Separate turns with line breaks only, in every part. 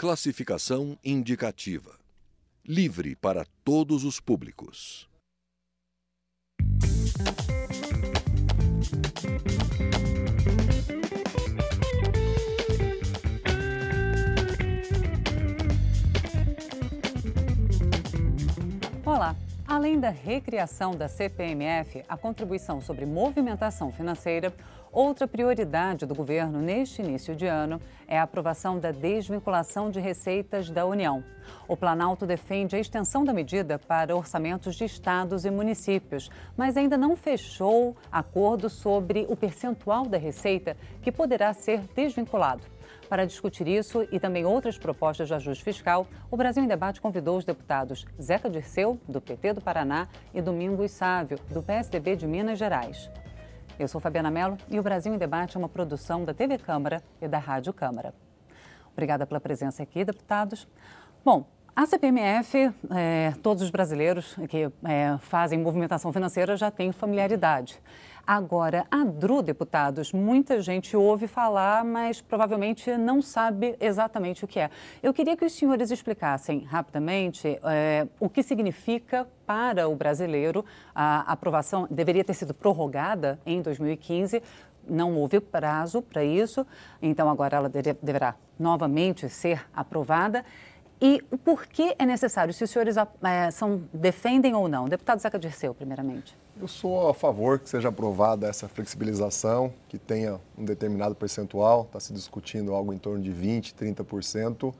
Classificação indicativa. Livre para todos os públicos.
Olá! Além da recriação da CPMF, a contribuição sobre movimentação financeira, Outra prioridade do governo neste início de ano é a aprovação da desvinculação de receitas da União. O Planalto defende a extensão da medida para orçamentos de estados e municípios, mas ainda não fechou acordo sobre o percentual da receita que poderá ser desvinculado. Para discutir isso e também outras propostas de ajuste fiscal, o Brasil em Debate convidou os deputados Zeca Dirceu, do PT do Paraná, e Domingos Sávio, do PSDB de Minas Gerais. Eu sou Fabiana Mello e o Brasil em Debate é uma produção da TV Câmara e da Rádio Câmara. Obrigada pela presença aqui, deputados. Bom, a CPMF, é, todos os brasileiros que é, fazem movimentação financeira já têm familiaridade. Agora, a DRU, deputados, muita gente ouve falar, mas provavelmente não sabe exatamente o que é. Eu queria que os senhores explicassem rapidamente é, o que significa para o brasileiro. A aprovação deveria ter sido prorrogada em 2015, não houve prazo para isso, então agora ela deverá novamente ser aprovada. E o porquê é necessário, se os senhores é, são, defendem ou não? Deputado Zeca Dirceu, primeiramente.
Eu sou a favor que seja aprovada essa flexibilização, que tenha um determinado percentual, está se discutindo algo em torno de 20%, 30%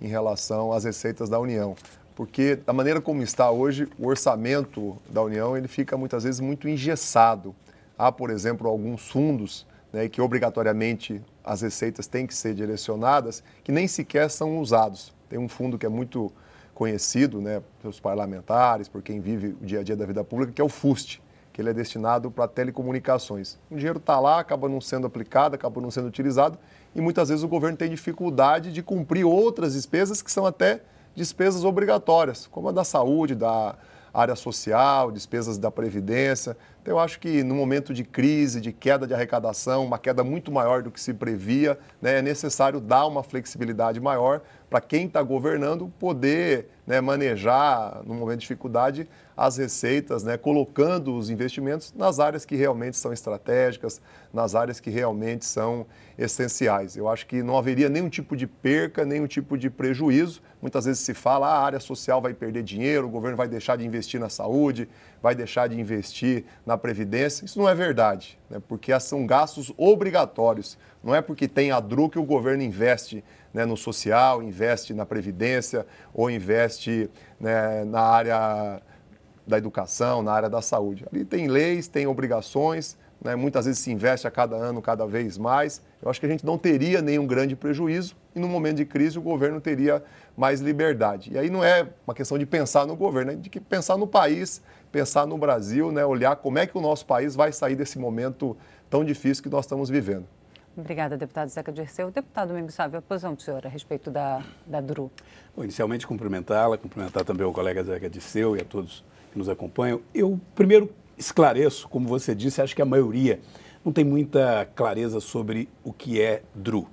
em relação às receitas da União. Porque, da maneira como está hoje, o orçamento da União ele fica muitas vezes muito engessado. Há, por exemplo, alguns fundos né, que obrigatoriamente as receitas têm que ser direcionadas, que nem sequer são usados. Tem um fundo que é muito conhecido né, pelos parlamentares, por quem vive o dia a dia da vida pública, que é o FUST, que ele é destinado para telecomunicações. O dinheiro está lá, acaba não sendo aplicado, acaba não sendo utilizado e muitas vezes o governo tem dificuldade de cumprir outras despesas que são até despesas obrigatórias, como a da saúde, da área social, despesas da previdência. Então eu acho que no momento de crise, de queda de arrecadação, uma queda muito maior do que se previa, né, é necessário dar uma flexibilidade maior para quem está governando poder né, manejar, no momento de dificuldade, as receitas, né, colocando os investimentos nas áreas que realmente são estratégicas, nas áreas que realmente são essenciais. Eu acho que não haveria nenhum tipo de perca, nenhum tipo de prejuízo. Muitas vezes se fala, ah, a área social vai perder dinheiro, o governo vai deixar de investir na saúde, vai deixar de investir na previdência. Isso não é verdade, né, porque são gastos obrigatórios. Não é porque tem a DRU que o governo investe né, no social, investe na previdência ou investe né, na área da educação, na área da saúde. Ali tem leis, tem obrigações, né, muitas vezes se investe a cada ano cada vez mais. Eu acho que a gente não teria nenhum grande prejuízo e no momento de crise o governo teria mais liberdade. E aí não é uma questão de pensar no governo, é de que pensar no país, pensar no Brasil, né, olhar como é que o nosso país vai sair desse momento tão difícil que nós estamos
vivendo.
Obrigada, deputado Zeca Dirceu. Deputado Domingo Sávio, a posição do senhor a respeito da, da DRU?
Bom, inicialmente cumprimentá-la, cumprimentar também o colega Zeca Dirceu e a todos que nos acompanham. Eu primeiro esclareço, como você disse, acho que a maioria não tem muita clareza sobre o que é DRU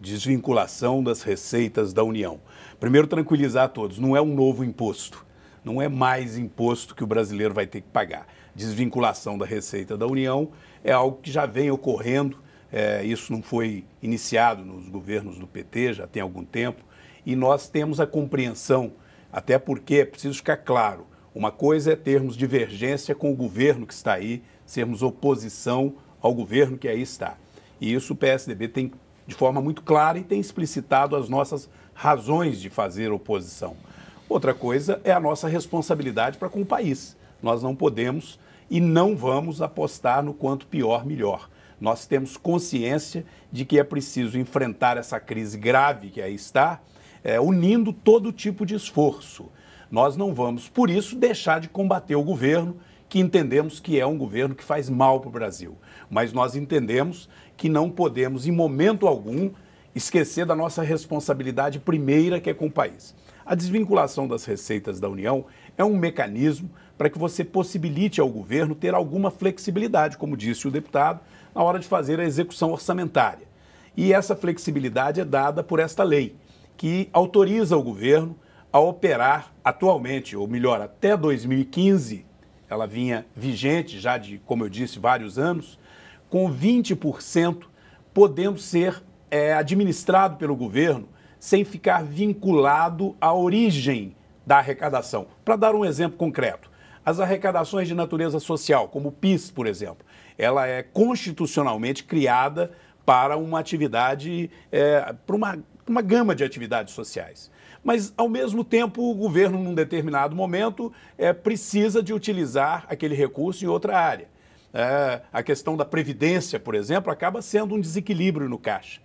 desvinculação das receitas da União. Primeiro, tranquilizar a todos: não é um novo imposto, não é mais imposto que o brasileiro vai ter que pagar. Desvinculação da receita da União é algo que já vem ocorrendo é, isso não foi iniciado nos governos do PT já tem algum tempo. E nós temos a compreensão, até porque é preciso ficar claro: uma coisa é termos divergência com o governo que está aí, sermos oposição ao governo que aí está. E isso o PSDB tem de forma muito clara e tem explicitado as nossas razões de fazer oposição. Outra coisa é a nossa responsabilidade para com o país. Nós não podemos e não vamos apostar no quanto pior, melhor. Nós temos consciência de que é preciso enfrentar essa crise grave que aí está, é, unindo todo tipo de esforço. Nós não vamos, por isso, deixar de combater o governo, que entendemos que é um governo que faz mal para o Brasil. Mas nós entendemos que não podemos, em momento algum, esquecer da nossa responsabilidade primeira, que é com o país. A desvinculação das receitas da União é um mecanismo para que você possibilite ao governo ter alguma flexibilidade, como disse o deputado, na hora de fazer a execução orçamentária. E essa flexibilidade é dada por esta lei, que autoriza o governo a operar atualmente, ou melhor, até 2015, ela vinha vigente já de, como eu disse, vários anos, com 20% podendo ser é, administrado pelo governo sem ficar vinculado à origem da arrecadação. Para dar um exemplo concreto, as arrecadações de natureza social, como o PIS, por exemplo, ela é constitucionalmente criada para uma atividade, é, para uma, uma gama de atividades sociais. Mas, ao mesmo tempo, o governo, num determinado momento, é, precisa de utilizar aquele recurso em outra área. É, a questão da previdência, por exemplo, acaba sendo um desequilíbrio no caixa.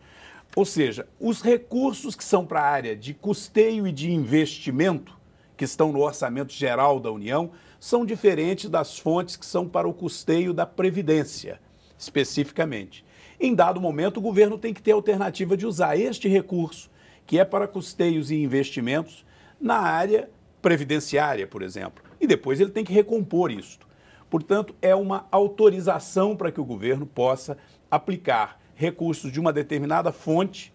Ou seja, os recursos que são para a área de custeio e de investimento, que estão no orçamento geral da União, são diferentes das fontes que são para o custeio da Previdência, especificamente. Em dado momento, o governo tem que ter a alternativa de usar este recurso, que é para custeios e investimentos, na área previdenciária, por exemplo. E depois ele tem que recompor isto. Portanto, é uma autorização para que o governo possa aplicar recursos de uma determinada fonte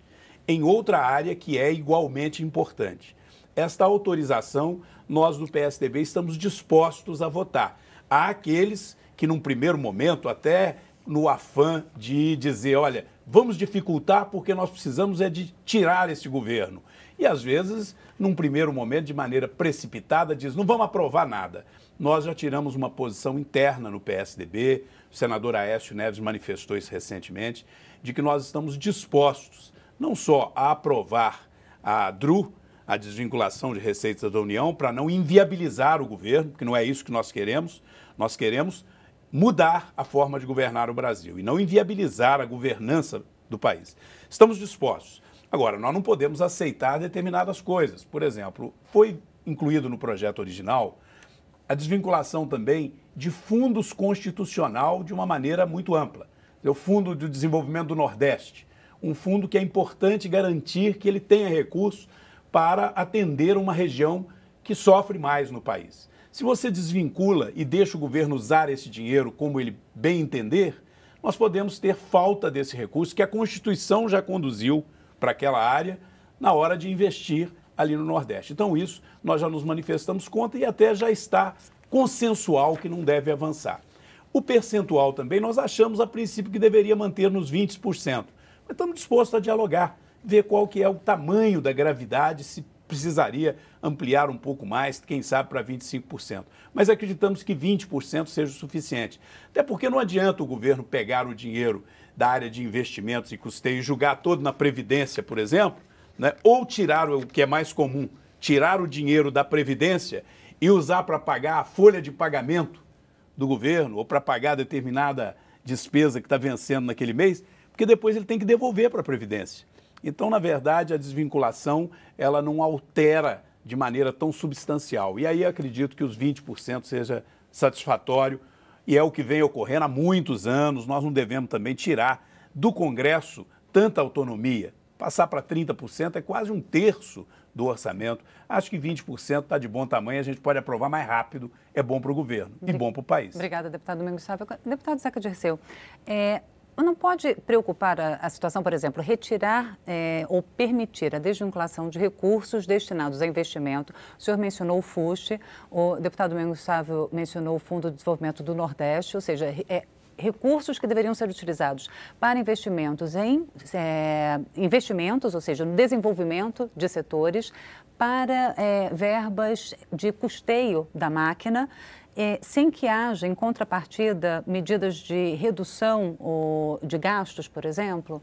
em outra área que é igualmente importante esta autorização, nós do PSDB estamos dispostos a votar. Há aqueles que, num primeiro momento, até no afã de dizer, olha, vamos dificultar porque nós precisamos é de tirar esse governo. E às vezes, num primeiro momento, de maneira precipitada, diz, não vamos aprovar nada. Nós já tiramos uma posição interna no PSDB, o senador Aécio Neves manifestou isso recentemente, de que nós estamos dispostos não só a aprovar a DRU, a desvinculação de receitas da União para não inviabilizar o governo, que não é isso que nós queremos. Nós queremos mudar a forma de governar o Brasil e não inviabilizar a governança do país. Estamos dispostos. Agora, nós não podemos aceitar determinadas coisas. Por exemplo, foi incluído no projeto original a desvinculação também de fundos constitucional de uma maneira muito ampla. É o Fundo de Desenvolvimento do Nordeste, um fundo que é importante garantir que ele tenha recursos para atender uma região que sofre mais no país. Se você desvincula e deixa o governo usar esse dinheiro como ele bem entender, nós podemos ter falta desse recurso que a Constituição já conduziu para aquela área na hora de investir ali no Nordeste. Então, isso nós já nos manifestamos contra e até já está consensual que não deve avançar. O percentual também nós achamos a princípio que deveria manter nos 20%, mas estamos dispostos a dialogar ver qual que é o tamanho da gravidade, se precisaria ampliar um pouco mais, quem sabe para 25%. Mas acreditamos que 20% seja o suficiente. Até porque não adianta o governo pegar o dinheiro da área de investimentos e custeio e julgar todo na Previdência, por exemplo, né? ou tirar o que é mais comum, tirar o dinheiro da Previdência e usar para pagar a folha de pagamento do governo ou para pagar determinada despesa que está vencendo naquele mês, porque depois ele tem que devolver para a Previdência. Então, na verdade, a desvinculação ela não altera de maneira tão substancial. E aí acredito que os 20% seja satisfatório e é o que vem ocorrendo há muitos anos. Nós não devemos também tirar do Congresso tanta autonomia. Passar para 30% é quase um terço do orçamento. Acho que 20% está de bom tamanho, a gente pode aprovar mais rápido. É bom para o governo e bom para o país. Obrigada,
deputado Domingos Sávio. Deputado Zeca Dirceu, é, não pode preocupar a, a situação, por exemplo, retirar é, ou permitir a desvinculação de recursos destinados a investimento. O senhor mencionou o FUSH, o deputado Mengo Sávio mencionou o Fundo de Desenvolvimento do Nordeste, ou seja, é, recursos que deveriam ser utilizados para investimentos em é, investimentos, ou seja, no desenvolvimento de setores, para é, verbas de custeio da máquina é, sem que haja, em contrapartida, medidas de redução ou, de gastos, por exemplo?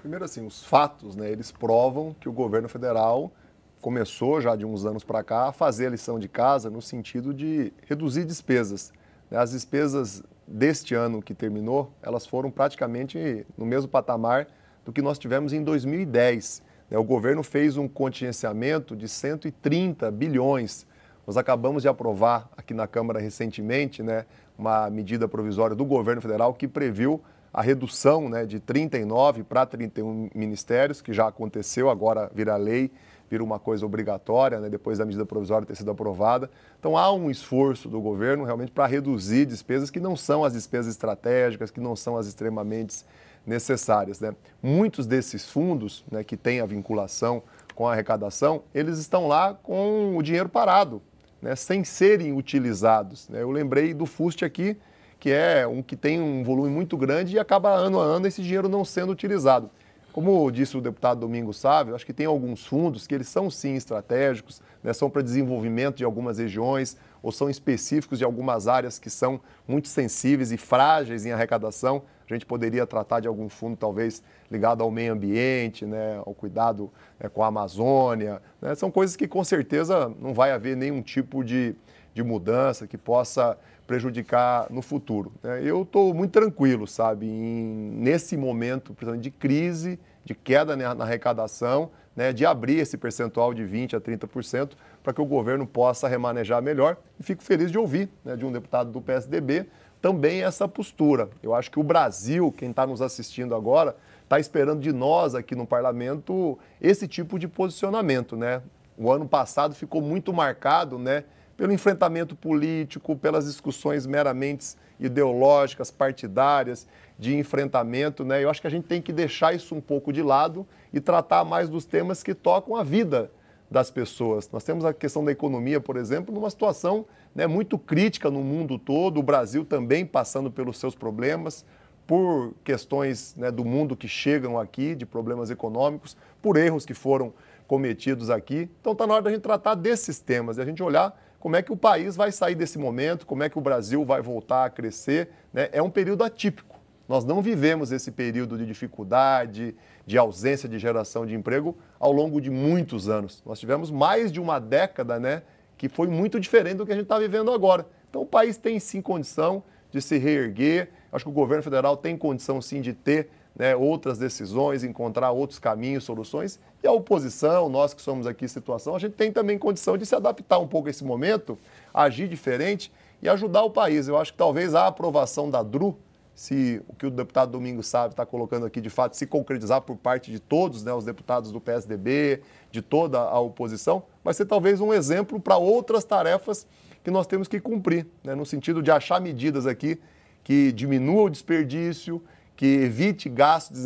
Primeiro, assim, os fatos, né, eles provam que o governo federal começou já de uns anos para cá a fazer a lição de casa no sentido de reduzir despesas. Né. As despesas deste ano que terminou, elas foram praticamente no mesmo patamar do que nós tivemos em 2010. Né. O governo fez um contingenciamento de 130 bilhões nós acabamos de aprovar aqui na Câmara recentemente né, uma medida provisória do governo federal que previu a redução né, de 39 para 31 ministérios, que já aconteceu, agora vira lei, vira uma coisa obrigatória, né, depois da medida provisória ter sido aprovada. Então há um esforço do governo realmente para reduzir despesas que não são as despesas estratégicas, que não são as extremamente necessárias. Né? Muitos desses fundos né, que têm a vinculação com a arrecadação, eles estão lá com o dinheiro parado, né, sem serem utilizados. Né? Eu lembrei do FUST aqui, que é um que tem um volume muito grande e acaba ano a ano esse dinheiro não sendo utilizado. Como disse o deputado Domingos Sávio, acho que tem alguns fundos que eles são sim estratégicos, né, são para desenvolvimento de algumas regiões ou são específicos de algumas áreas que são muito sensíveis e frágeis em arrecadação a gente poderia tratar de algum fundo talvez ligado ao meio ambiente, né, ao cuidado né, com a Amazônia. Né? São coisas que com certeza não vai haver nenhum tipo de, de mudança que possa prejudicar no futuro. Né? Eu estou muito tranquilo, sabe, em, nesse momento de crise, de queda na arrecadação, né, de abrir esse percentual de 20% a 30% para que o governo possa remanejar melhor. E fico feliz de ouvir né, de um deputado do PSDB também essa postura. Eu acho que o Brasil, quem está nos assistindo agora, está esperando de nós aqui no parlamento esse tipo de posicionamento, né? O ano passado ficou muito marcado, né, pelo enfrentamento político, pelas discussões meramente ideológicas, partidárias, de enfrentamento, né? Eu acho que a gente tem que deixar isso um pouco de lado e tratar mais dos temas que tocam a vida das pessoas. Nós temos a questão da economia, por exemplo, numa situação né, muito crítica no mundo todo, o Brasil também passando pelos seus problemas, por questões né, do mundo que chegam aqui, de problemas econômicos, por erros que foram cometidos aqui. Então está na hora da gente tratar desses temas, e a gente olhar como é que o país vai sair desse momento, como é que o Brasil vai voltar a crescer. Né? É um período atípico. Nós não vivemos esse período de dificuldade, de ausência de geração de emprego ao longo de muitos anos. Nós tivemos mais de uma década, né, que foi muito diferente do que a gente está vivendo agora. Então o país tem sim condição de se reerguer. Acho que o governo federal tem condição sim de ter né, outras decisões, encontrar outros caminhos, soluções. E a oposição, nós que somos aqui situação, a gente tem também condição de se adaptar um pouco a esse momento, agir diferente e ajudar o país. Eu acho que talvez a aprovação da DRU, se o que o deputado Domingos sabe está colocando aqui de fato se concretizar por parte de todos né, os deputados do PSDB, de toda a oposição, vai ser talvez um exemplo para outras tarefas que nós temos que cumprir, né, no sentido de achar medidas aqui que diminua o desperdício, que evite gastos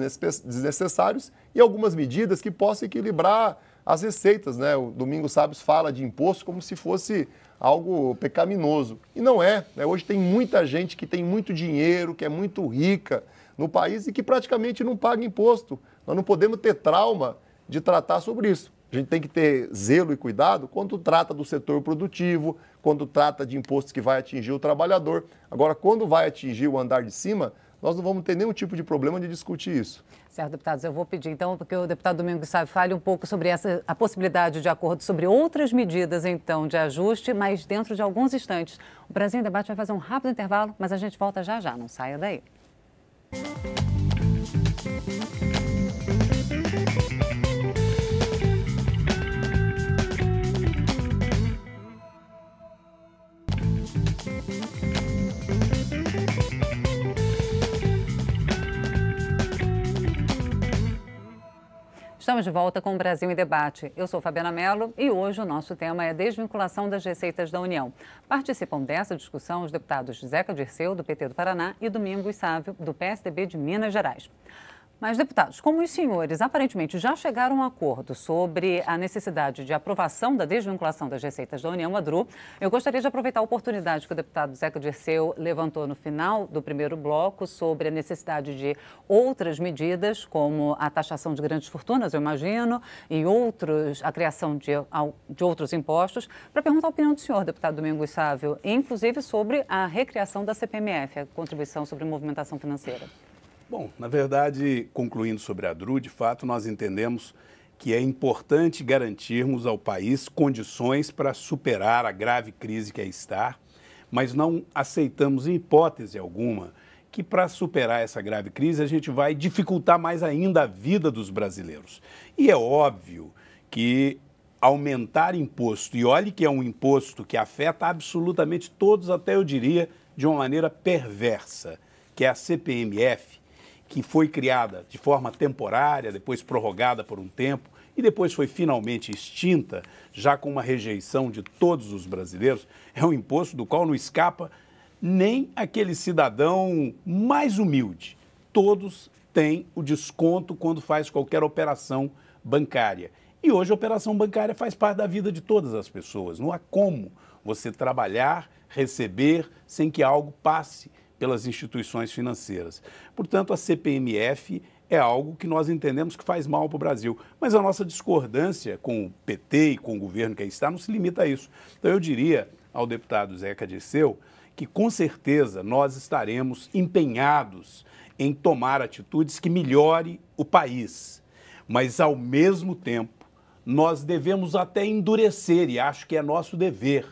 desnecessários e algumas medidas que possam equilibrar as receitas, né? O Domingos Sábios fala de imposto como se fosse algo pecaminoso. E não é. Né? Hoje tem muita gente que tem muito dinheiro, que é muito rica no país e que praticamente não paga imposto. Nós não podemos ter trauma de tratar sobre isso. A gente tem que ter zelo e cuidado quando trata do setor produtivo, quando trata de impostos que vai atingir o trabalhador. Agora, quando vai atingir o andar de cima, nós não vamos ter nenhum tipo de problema de discutir isso.
Certo, deputados, eu vou pedir então, porque o deputado Domingos Sá fale um pouco sobre essa, a possibilidade de acordo sobre outras medidas, então, de ajuste, mas dentro de alguns instantes. O Brasil em Debate vai fazer um rápido intervalo, mas a gente volta já já, não saia daí. Estamos de volta com o Brasil em Debate. Eu sou Fabiana Mello e hoje o nosso tema é a desvinculação das receitas da União. Participam dessa discussão os deputados Zeca Dirceu, do PT do Paraná, e Domingos Sávio, do PSDB de Minas Gerais. Mas, deputados, como os senhores aparentemente já chegaram a um acordo sobre a necessidade de aprovação da desvinculação das receitas da União Madru, eu gostaria de aproveitar a oportunidade que o deputado Zeca Dirceu levantou no final do primeiro bloco sobre a necessidade de outras medidas, como a taxação de grandes fortunas, eu imagino, e outros, a criação de, de outros impostos, para perguntar a opinião do senhor, deputado Domingos Sávio, inclusive sobre a recriação da CPMF, a contribuição sobre movimentação financeira. Bom,
na verdade, concluindo sobre a DRU, de fato, nós entendemos que é importante garantirmos ao país condições para superar a grave crise que é está, mas não aceitamos em hipótese alguma que para superar essa grave crise a gente vai dificultar mais ainda a vida dos brasileiros. E é óbvio que aumentar imposto, e olhe que é um imposto que afeta absolutamente todos, até eu diria, de uma maneira perversa, que é a CPMF, que foi criada de forma temporária, depois prorrogada por um tempo e depois foi finalmente extinta, já com uma rejeição de todos os brasileiros, é um imposto do qual não escapa nem aquele cidadão mais humilde. Todos têm o desconto quando faz qualquer operação bancária. E hoje a operação bancária faz parte da vida de todas as pessoas. Não há como você trabalhar, receber, sem que algo passe pelas instituições financeiras. Portanto, a CPMF é algo que nós entendemos que faz mal para o Brasil. Mas a nossa discordância com o PT e com o governo que aí está não se limita a isso. Então, eu diria ao deputado Zeca Disseu que, com certeza, nós estaremos empenhados em tomar atitudes que melhore o país. Mas, ao mesmo tempo, nós devemos até endurecer, e acho que é nosso dever,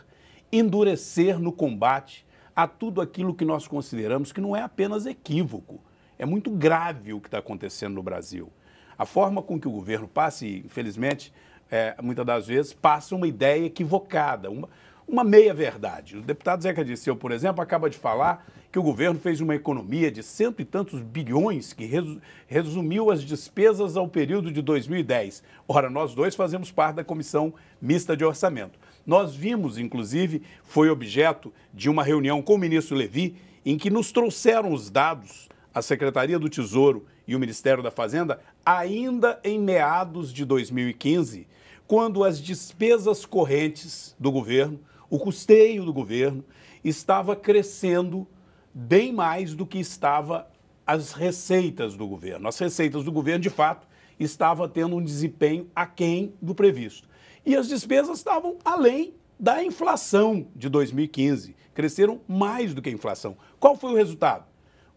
endurecer no combate a tudo aquilo que nós consideramos que não é apenas equívoco, é muito grave o que está acontecendo no Brasil. A forma com que o governo passa, infelizmente, é, muitas das vezes, passa uma ideia equivocada, uma, uma meia-verdade. O deputado Zeca Disseu, por exemplo, acaba de falar que o governo fez uma economia de cento e tantos bilhões que resumiu as despesas ao período de 2010. Ora, nós dois fazemos parte da comissão mista de orçamento. Nós vimos, inclusive, foi objeto de uma reunião com o ministro Levi, em que nos trouxeram os dados, a Secretaria do Tesouro e o Ministério da Fazenda, ainda em meados de 2015, quando as despesas correntes do governo, o custeio do governo, estava crescendo bem mais do que estava as receitas do governo. As receitas do governo, de fato, estava tendo um desempenho aquém do previsto e as despesas estavam além da inflação de 2015. Cresceram mais do que a inflação. Qual foi o resultado?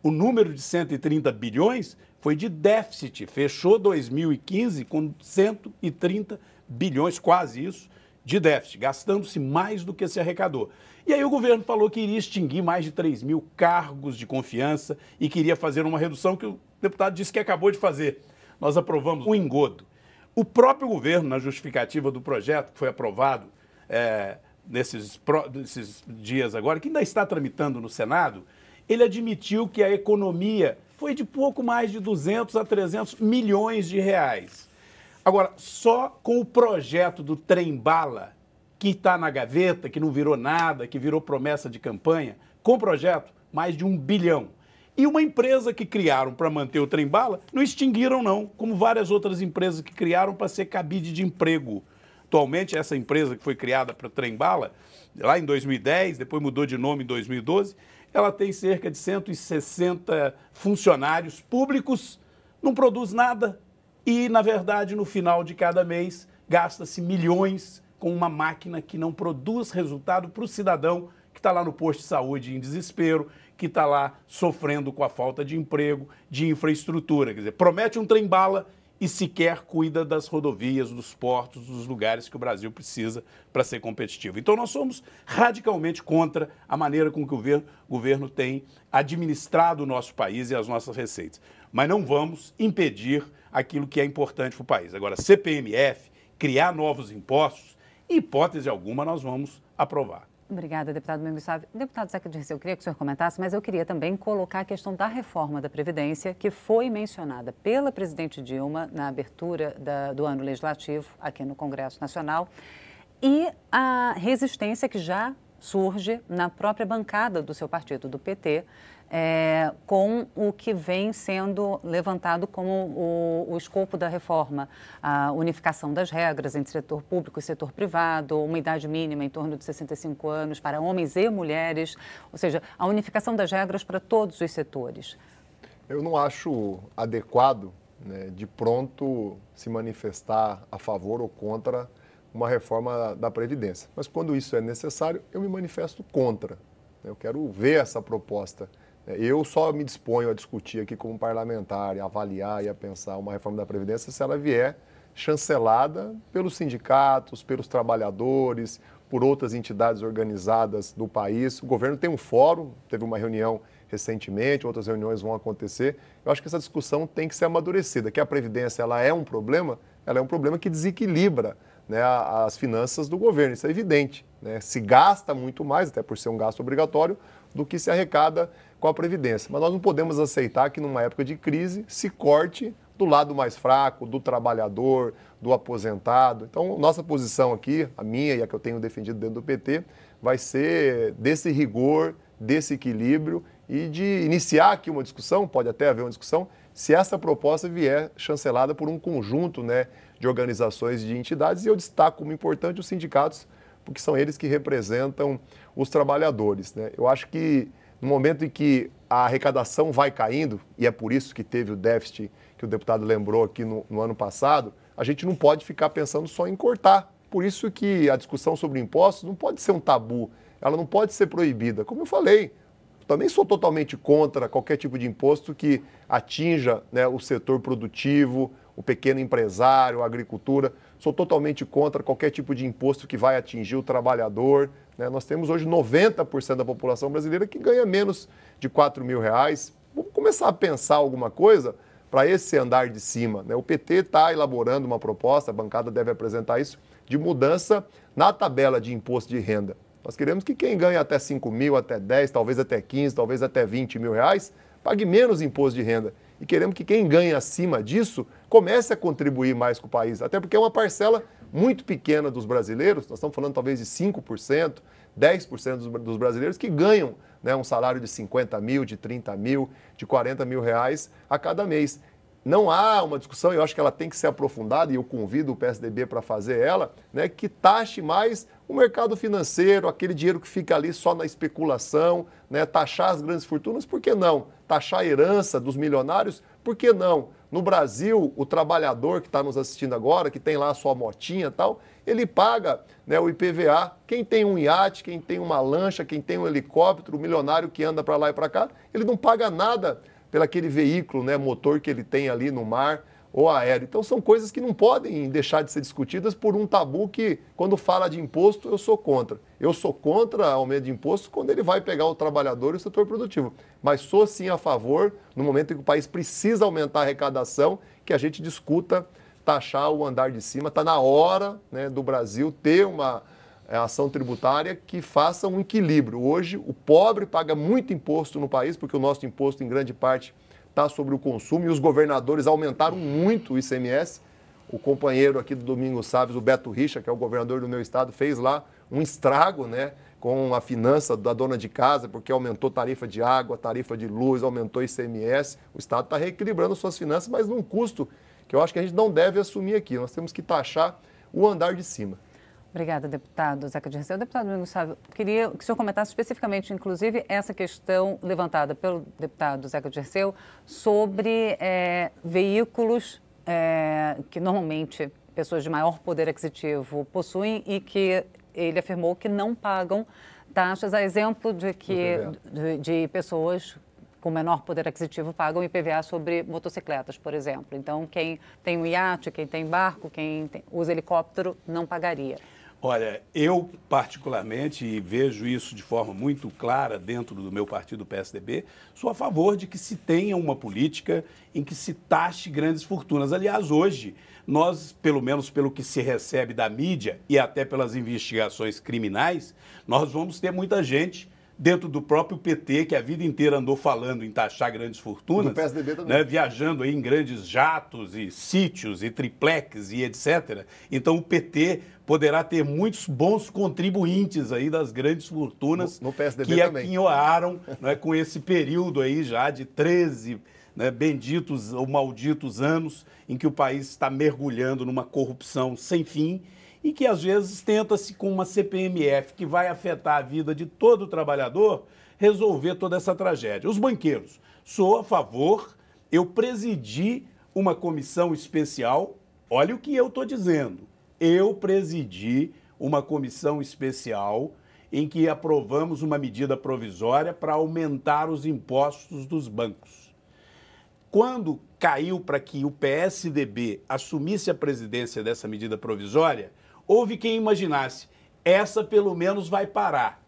O número de 130 bilhões foi de déficit. Fechou 2015 com 130 bilhões, quase isso, de déficit, gastando-se mais do que se arrecadou. E aí o governo falou que iria extinguir mais de 3 mil cargos de confiança e queria fazer uma redução que o deputado disse que acabou de fazer. Nós aprovamos um engodo o próprio governo, na justificativa do projeto que foi aprovado é, nesses, nesses dias agora, que ainda está tramitando no Senado, ele admitiu que a economia foi de pouco mais de 200 a 300 milhões de reais. Agora, só com o projeto do trem-bala, que está na gaveta, que não virou nada, que virou promessa de campanha, com o projeto, mais de um bilhão. E uma empresa que criaram para manter o trem-bala não extinguiram, não, como várias outras empresas que criaram para ser cabide de emprego. Atualmente, essa empresa que foi criada para trem-bala, lá em 2010, depois mudou de nome em 2012, ela tem cerca de 160 funcionários públicos, não produz nada e, na verdade, no final de cada mês, gasta-se milhões com uma máquina que não produz resultado para o cidadão que está lá no posto de saúde em desespero, que está lá sofrendo com a falta de emprego, de infraestrutura. Quer dizer, promete um trem-bala e sequer cuida das rodovias, dos portos, dos lugares que o Brasil precisa para ser competitivo. Então, nós somos radicalmente contra a maneira com que o governo, governo tem administrado o nosso país e as nossas receitas. Mas não vamos impedir aquilo que é importante para o país. Agora, CPMF, criar novos impostos, hipótese alguma, nós vamos aprovar.
Obrigada, deputado Mengo Sávio. Deputado Zeca Dirceu, eu queria que o senhor comentasse, mas eu queria também colocar a questão da reforma da Previdência, que foi mencionada pela presidente Dilma na abertura da, do ano legislativo aqui no Congresso Nacional, e a resistência que já surge na própria bancada do seu partido, do PT, é, com o que vem sendo levantado como o, o, escopo da reforma, a unificação das regras entre setor público e setor privado, uma idade mínima em torno de 65 anos para homens e mulheres, ou seja, a unificação das regras para todos os setores.
Eu não acho adequado né, de pronto se manifestar a favor ou contra uma reforma da Previdência. Mas quando isso é necessário, eu me manifesto contra. Eu quero ver essa proposta. Eu só me disponho a discutir aqui como parlamentar, e avaliar e a pensar uma reforma da Previdência se ela vier chancelada pelos sindicatos, pelos trabalhadores, por outras entidades organizadas do país. O governo tem um fórum, teve uma reunião recentemente, outras reuniões vão acontecer. Eu acho que essa discussão tem que ser amadurecida, que a Previdência ela é um problema, ela é um problema que desequilibra né, as finanças do governo. Isso é evidente. Né? Se gasta muito mais, até por ser um gasto obrigatório, do que se arrecada com a Previdência. Mas nós não podemos aceitar que, numa época de crise, se corte do lado mais fraco, do trabalhador, do aposentado. Então, nossa posição aqui, a minha e a que eu tenho defendido dentro do PT, vai ser desse rigor, desse equilíbrio e de iniciar aqui uma discussão, pode até haver uma discussão, se essa proposta vier chancelada por um conjunto né, de organizações e de entidades, e eu destaco como importante os sindicatos, porque são eles que representam os trabalhadores. Né? Eu acho que no momento em que a arrecadação vai caindo, e é por isso que teve o déficit que o deputado lembrou aqui no, no ano passado, a gente não pode ficar pensando só em cortar. Por isso que a discussão sobre impostos não pode ser um tabu, ela não pode ser proibida. Como eu falei, também sou totalmente contra qualquer tipo de imposto que atinja né, o setor produtivo, o pequeno empresário, a agricultura. Sou totalmente contra qualquer tipo de imposto que vai atingir o trabalhador. Né? Nós temos hoje 90% da população brasileira que ganha menos de 4 mil reais. Vamos começar a pensar alguma coisa para esse andar de cima. Né? O PT está elaborando uma proposta, a bancada deve apresentar isso, de mudança na tabela de imposto de renda. Nós queremos que quem ganha até 5 mil, até 10, talvez até 15, talvez até 20 mil reais, pague menos imposto de renda e queremos que quem ganha acima disso comece a contribuir mais com o país, até porque é uma parcela muito pequena dos brasileiros, nós estamos falando talvez de 5%, 10% dos, dos brasileiros que ganham né, um salário de 50 mil, de 30 mil, de 40 mil reais a cada mês. Não há uma discussão, eu acho que ela tem que ser aprofundada, e eu convido o PSDB para fazer ela, né, que taxe mais o mercado financeiro, aquele dinheiro que fica ali só na especulação, né? taxar as grandes fortunas, por que não? Taxar a herança dos milionários, por que não? No Brasil, o trabalhador que está nos assistindo agora, que tem lá a sua motinha e tal, ele paga né, o IPVA. Quem tem um iate, quem tem uma lancha, quem tem um helicóptero, o milionário que anda para lá e para cá, ele não paga nada pelo aquele veículo, né, motor que ele tem ali no mar ou aéreo. Então são coisas que não podem deixar de ser discutidas por um tabu que, quando fala de imposto, eu sou contra. Eu sou contra aumento de imposto quando ele vai pegar o trabalhador e o setor produtivo. Mas sou sim a favor, no momento em que o país precisa aumentar a arrecadação, que a gente discuta taxar o andar de cima. Está na hora né, do Brasil ter uma é, ação tributária que faça um equilíbrio. Hoje, o pobre paga muito imposto no país, porque o nosso imposto, em grande parte, impactar sobre o consumo e os governadores aumentaram muito o ICMS. O companheiro aqui do Domingo Sábios, o Beto Richa, que é o governador do meu estado, fez lá um estrago, né? com a finança da dona de casa, porque aumentou tarifa de água, tarifa de luz, aumentou ICMS. O Estado está reequilibrando suas finanças, mas num custo que eu acho que a gente não deve assumir aqui. Nós temos que taxar o andar de cima.
Obrigada, deputado Zeca de Dirceu. Deputado Gustavo, queria que o senhor comentasse especificamente, inclusive, essa questão levantada pelo deputado Zeca de Dirceu sobre é, veículos é, que normalmente pessoas de maior poder aquisitivo possuem e que ele afirmou que não pagam taxas, a exemplo de que de, de pessoas com menor poder aquisitivo pagam IPVA sobre motocicletas, por exemplo. Então, quem tem um iate, quem tem barco, quem tem, usa helicóptero, não pagaria.
Olha, eu particularmente, e vejo isso de forma muito clara dentro do meu partido PSDB, sou a favor de que se tenha uma política em que se taxe grandes fortunas. Aliás, hoje, nós, pelo menos pelo que se recebe da mídia e até pelas investigações criminais, nós vamos ter muita gente dentro do próprio PT, que a vida inteira andou falando em taxar grandes fortunas, né, viajando aí em grandes jatos e sítios e triplex e etc. Então o PT poderá ter muitos bons contribuintes aí das grandes fortunas no, no que aquinhoaram né, com esse período aí já de 13 né, benditos ou malditos anos em que o país está mergulhando numa corrupção sem fim e que às vezes tenta-se com uma CPMF que vai afetar a vida de todo o trabalhador resolver toda essa tragédia. Os banqueiros, sou a favor, eu presidi uma comissão especial, olha o que eu estou dizendo. Eu presidi uma comissão especial em que aprovamos uma medida provisória para aumentar os impostos dos bancos. Quando caiu para que o PSDB assumisse a presidência dessa medida provisória, Houve quem imaginasse, essa pelo menos vai parar,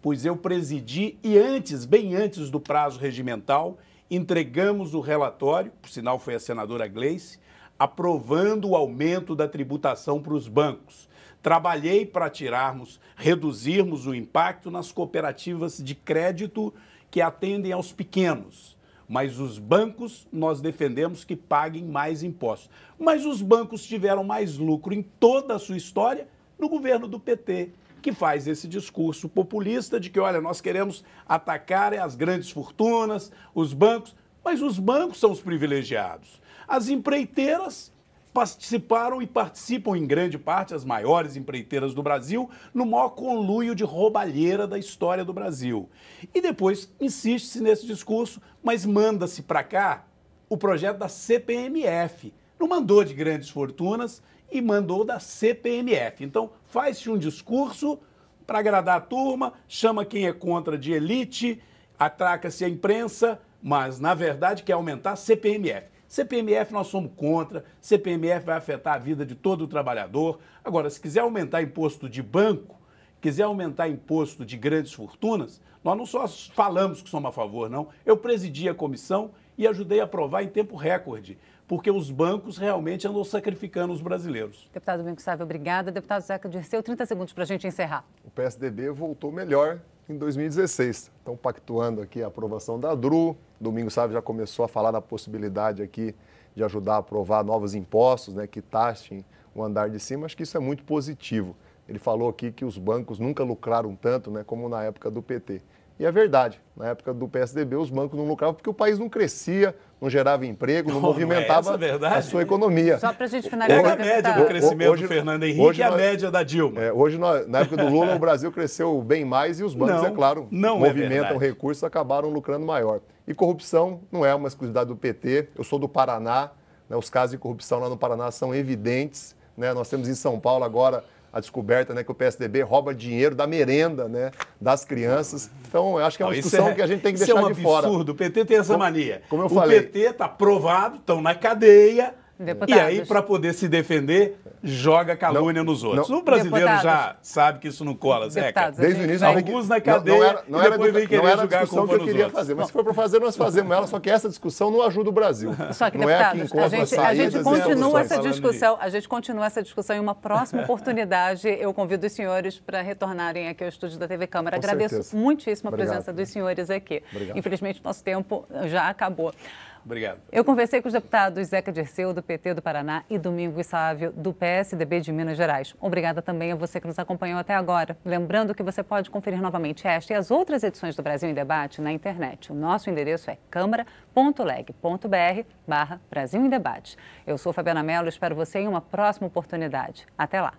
pois eu presidi e antes, bem antes do prazo regimental, entregamos o relatório, por sinal foi a senadora Gleice, aprovando o aumento da tributação para os bancos. Trabalhei para tirarmos, reduzirmos o impacto nas cooperativas de crédito que atendem aos pequenos mas os bancos nós defendemos que paguem mais impostos. Mas os bancos tiveram mais lucro em toda a sua história no governo do PT, que faz esse discurso populista de que, olha, nós queremos atacar é as grandes fortunas, os bancos, mas os bancos são os privilegiados. As empreiteiras participaram e participam em grande parte as maiores empreiteiras do Brasil no maior conluio de roubalheira da história do Brasil. E depois insiste-se nesse discurso, mas manda-se para cá o projeto da CPMF. Não mandou de grandes fortunas e mandou da CPMF. Então faz-se um discurso para agradar a turma, chama quem é contra de elite, atraca-se a imprensa, mas na verdade quer aumentar a CPMF. CPMF nós somos contra, CPMF vai afetar a vida de todo o trabalhador. Agora, se quiser aumentar imposto de banco, quiser aumentar imposto de grandes fortunas, nós não só falamos que somos a favor, não. Eu presidi a comissão e ajudei a aprovar em tempo recorde, porque os bancos realmente andam sacrificando os brasileiros.
Deputado Domingos Sávio, obrigada. Deputado Zeca Dirceu, 30 segundos para a gente encerrar.
O PSDB voltou melhor em
2016. estão pactuando aqui a aprovação da DRU. Domingo Sábio já começou a falar da possibilidade aqui de ajudar a aprovar novos impostos, né, que taxem o andar de cima. Acho que isso é muito positivo. Ele falou aqui que os bancos nunca lucraram tanto né, como na época do PT. E é verdade, na época do PSDB, os bancos não lucravam porque o país não crescia, não gerava emprego, não, é movimentava é a sua economia. Só
para a gente finalizar. Pega a média
do crescimento hoje, do Fernando Henrique hoje é e a nós, média da Dilma. É, hoje, nós, na época do Lula, o Brasil cresceu bem mais e os bancos, não, é claro, não é movimentam é recursos acabaram lucrando maior. E corrupção não é uma exclusividade do PT. Eu sou do Paraná, né, os casos de corrupção lá no Paraná são evidentes. Né, nós temos em São Paulo agora a descoberta né, que o PSDB rouba dinheiro da merenda né, das crianças. Então, eu acho que é uma discussão
é, que a gente tem que é deixar é um de fora. é absurdo. O PT tem essa mania. Como, como eu o falei. O PT está provado, estão na cadeia.
Deputados. E aí, para
poder se defender, joga calúnia não, nos outros. Não. O brasileiro Deputados. já sabe que isso não cola, Zeca. Desde o início, alguns na cadeia não, era, não e depois vem querer jogar a discussão que eu queria outros. fazer, mas se for
para fazer, nós fazemos ela, só que essa discussão não ajuda o Brasil. Só que, não é a gente, a gente continua essa discussão,
a gente continua essa discussão em uma próxima oportunidade. Eu convido os senhores para retornarem aqui ao estúdio da TV Câmara. Com Agradeço certeza. muitíssimo a Obrigado. presença dos senhores aqui. Obrigado. Infelizmente, nosso tempo já acabou. Obrigado. Eu conversei com os deputados Zeca Dirceu, do PT do Paraná, e Domingos Sávio, do PSDB de Minas Gerais. Obrigada também a você que nos acompanhou até agora. Lembrando que você pode conferir novamente esta e as outras edições do Brasil em Debate na internet. O nosso endereço é câmara.leg.br barra Brasil em Debate. Eu sou Fabiana Mello e espero você em uma próxima oportunidade. Até lá.